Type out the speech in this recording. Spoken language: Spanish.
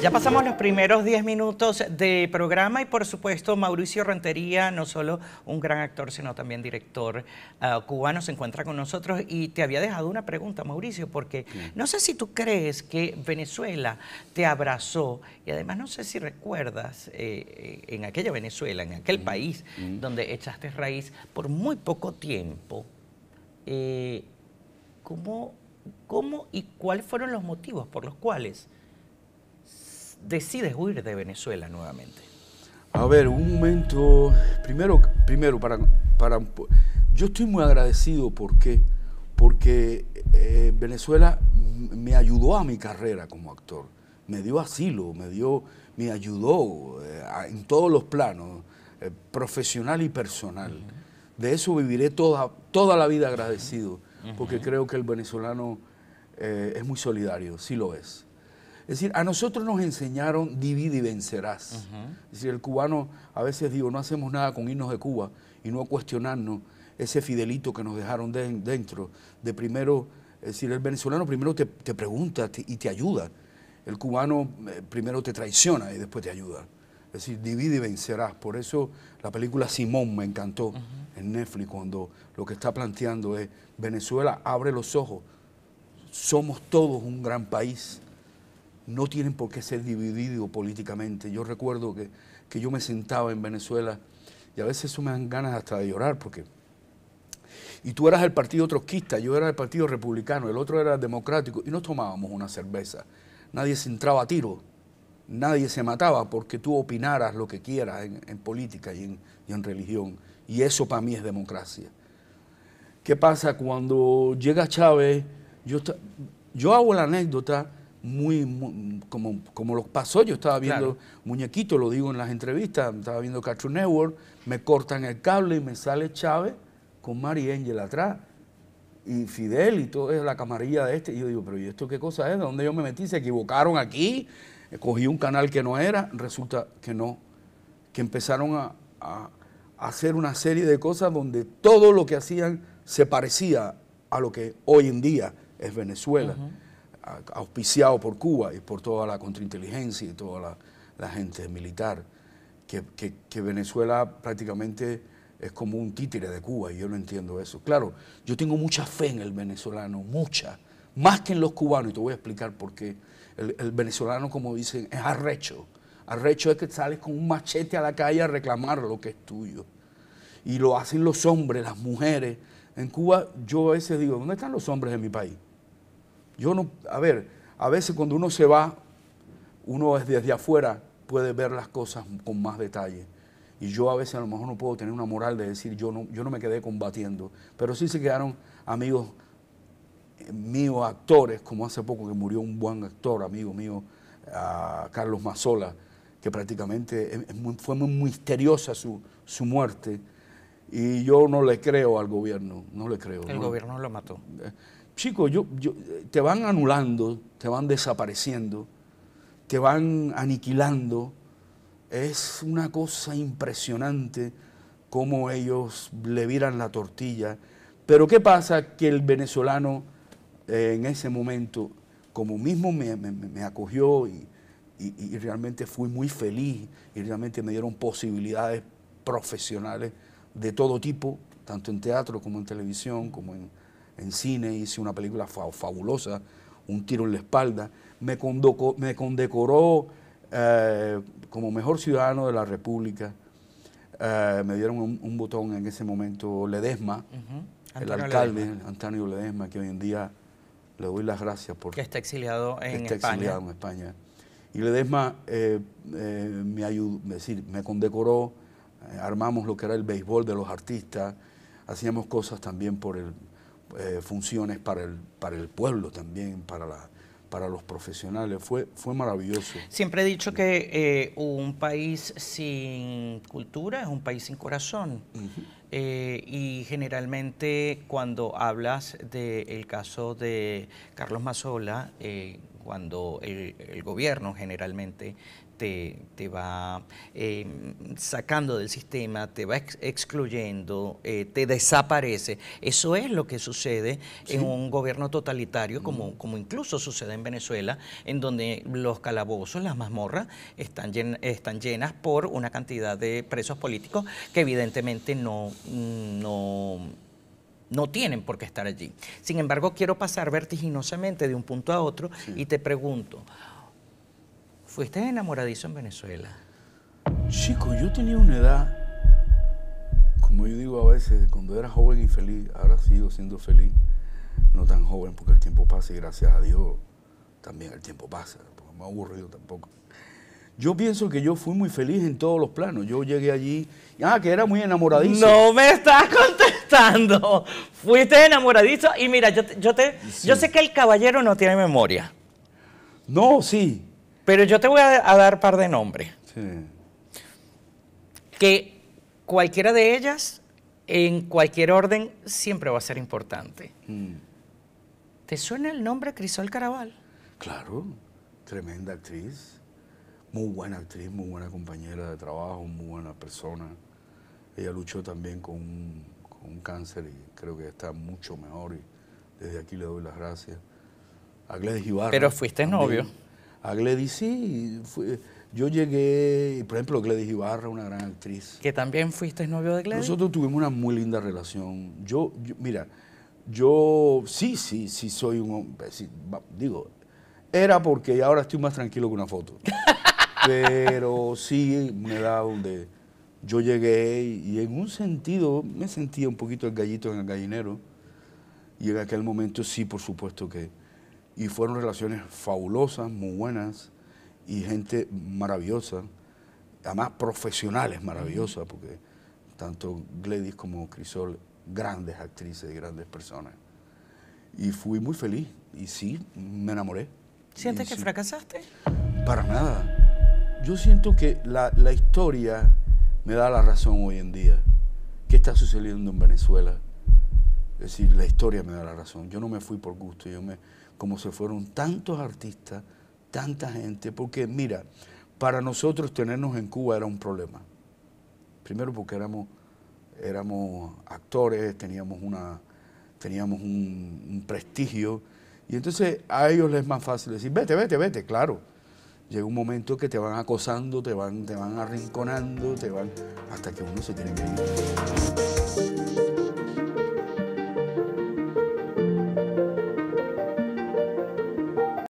Ya pasamos los primeros 10 minutos de programa y por supuesto Mauricio Rentería, no solo un gran actor, sino también director eh, cubano, se encuentra con nosotros y te había dejado una pregunta, Mauricio, porque no sé si tú crees que Venezuela te abrazó y además no sé si recuerdas eh, eh, en aquella Venezuela, en aquel país donde echaste raíz por muy poco tiempo, ¿cómo, ¿cómo y cuáles fueron los motivos por los cuales? decides huir de Venezuela nuevamente? A ver, un momento. Primero, primero para, para yo estoy muy agradecido porque, porque eh, Venezuela me ayudó a mi carrera como actor. Me dio asilo, me, dio, me ayudó eh, en todos los planos, eh, profesional y personal. De eso viviré toda, toda la vida agradecido, porque creo que el venezolano es muy solidario, sí lo es. Es decir, a nosotros nos enseñaron divide y vencerás. Es decir, el cubano a veces digo, no hacemos nada con irnos de Cuba y no cuestionarnos ese fidelito que nos dejaron dentro. De primero, es decir, el venezolano primero te, pregunta y te ayuda. El cubano eh, primero te traiciona y después te ayuda. Es decir, divide y vencerás. Por eso la película Simón me encantó en Netflix cuando lo que está planteando es Venezuela abre los ojos. Somos todos un gran país no tienen por qué ser divididos políticamente. Yo recuerdo que, que yo me sentaba en Venezuela y a veces eso me dan ganas hasta de llorar porque... Y tú eras el partido trotskista, yo era el partido republicano, el otro era el democrático y no tomábamos una cerveza. Nadie se entraba a tiro, nadie se mataba porque tú opinaras lo que quieras en, política y en, y en religión. Y eso para mí es democracia. ¿Qué pasa cuando llega Chávez? Yo, yo hago la anécdota muy, como, como lo pasó, yo estaba viendo Muñequito, lo digo en las entrevistas, estaba viendo Cartoon Network, me cortan el cable y me sale Chávez con Mari Angel atrás. Y Fidel y todo es la camarilla de este. Y yo digo, pero ¿y esto qué cosa es? ¿De dónde yo me metí? ¿Se equivocaron aquí? Cogí un canal que no era. Resulta que no. Que empezaron a, hacer una serie de cosas donde todo lo que hacían se parecía a lo que hoy en día es Venezuela auspiciado por Cuba y por toda la contrainteligencia y toda la, gente militar, que, Venezuela prácticamente es como un títere de Cuba y yo no entiendo eso. Claro, yo tengo mucha fe en el venezolano, mucha, más que en los cubanos, y te voy a explicar por qué. El, venezolano, como dicen, es arrecho. Arrecho es que sales con un machete a la calle a reclamar lo que es tuyo. Y lo hacen los hombres, las mujeres. En Cuba yo a veces digo, ¿dónde están los hombres en mi país? Yo no, a ver, a veces cuando uno se va, uno desde afuera puede ver las cosas con más detalle. Y yo a veces a lo mejor no puedo tener una moral de decir yo no, yo no me quedé combatiendo. Pero sí se quedaron amigos eh, míos, actores, como hace poco que murió un buen actor, amigo mío, ah, Carlos Mazola, que prácticamente fue muy misteriosa su, muerte. Y yo no le creo al gobierno, no le creo. El gobierno lo mató. Eh, Chicos, yo, te van anulando, te van desapareciendo, te van aniquilando. Es una cosa impresionante cómo ellos le viran la tortilla. Pero ¿qué pasa? Que el venezolano eh, en ese momento, como mismo me, acogió y, y, realmente fui muy feliz y realmente me dieron posibilidades profesionales de todo tipo, tanto en teatro como en televisión, como en en cine, hice una película fabulosa, Un tiro en la espalda. Me, me condecoró eh, como mejor ciudadano de la República. Eh, me dieron un, botón en ese momento Ledesma, el alcalde Antonio Ledesma, que hoy en día le doy las gracias por... Que está exiliado en está España. exiliado en España. Y Ledesma eh, me ayudó, decir, me condecoró, armamos lo que era el béisbol de los artistas, hacíamos cosas también por el, eh, funciones para el, para el pueblo también, para la, para los profesionales. Fue, fue maravilloso. Siempre he dicho que eh, un país sin cultura es un país sin corazón. Eh, y generalmente cuando hablas del caso de Carlos Mazola, cuando el, gobierno generalmente te, va em, sacando del sistema, te va excluyendo, eh, te desaparece. Eso es lo que sucede en un gobierno totalitario, como, mm. como incluso sucede en Venezuela, en donde los calabozos, las mazmorras, están, están llenas por una cantidad de presos políticos que evidentemente no, no no tienen por qué estar allí. Sin embargo, quiero pasar vertiginosamente de un punto a otro y te pregunto, ¿Fuiste enamoradizo en Venezuela? Chico, yo tenía una edad, como yo digo a veces, cuando era joven y feliz, ahora sigo siendo feliz, no tan joven porque el tiempo pasa y gracias a Dios también el tiempo pasa, No me ha aburrido tampoco. Yo pienso que yo fui muy feliz en todos los planos. Yo llegué allí. Ah, que era muy enamoradizo. No me estás contestando. Fuiste enamoradizo. Y mira, yo, yo, yo sé que el caballero no tiene memoria. No, sí. Pero yo te voy a, dar par de nombres. Sí. Que cualquiera de ellas, en cualquier orden, siempre va a ser importante. Mm. ¿Te suena el nombre Crisol Caraval? Claro, tremenda actriz, muy buena actriz, muy buena compañera de trabajo, muy buena persona. Ella luchó también con un, cáncer y creo que está mucho mejor y desde aquí le doy las gracias. A Gladys Ibarra. Pero fuiste novio a Gladys sí. yo llegué, por ejemplo, Gladys Ibarra, una gran actriz. Que también fuiste novio de Gladys. Nosotros tuvimos una muy linda relación. Yo, mira, yo sí, sí, sí soy un hombre. Pues, digo, era porque ahora estoy más tranquilo que una foto. Pero sí, me da donde yo llegué y, en un sentido me sentía un poquito el gallito en el gallinero. Y en aquel momento sí, por supuesto que y fueron relaciones fabulosas, muy buenas y gente maravillosa, además profesionales maravillosas, porque tanto Gladys como Crisol, grandes actrices y grandes personas. Y fui muy feliz y sí, me enamoré. ¿Sientes que fracasaste? Para nada. Yo siento que la, la historia me da la razón hoy en día. ¿Qué está sucediendo en Venezuela? Es decir, la historia me da la razón. Yo no me fui por gusto, yo me, como se fueron tantos artistas, tanta gente, porque mira, para nosotros tenernos en Cuba era un problema. Primero porque éramos, éramos actores, teníamos, una, teníamos un, prestigio, y entonces a ellos les es más fácil decir, vete, vete, vete, claro. Llega un momento que te van acosando, te van, te van arrinconando, te van, hasta que uno se tiene que ir.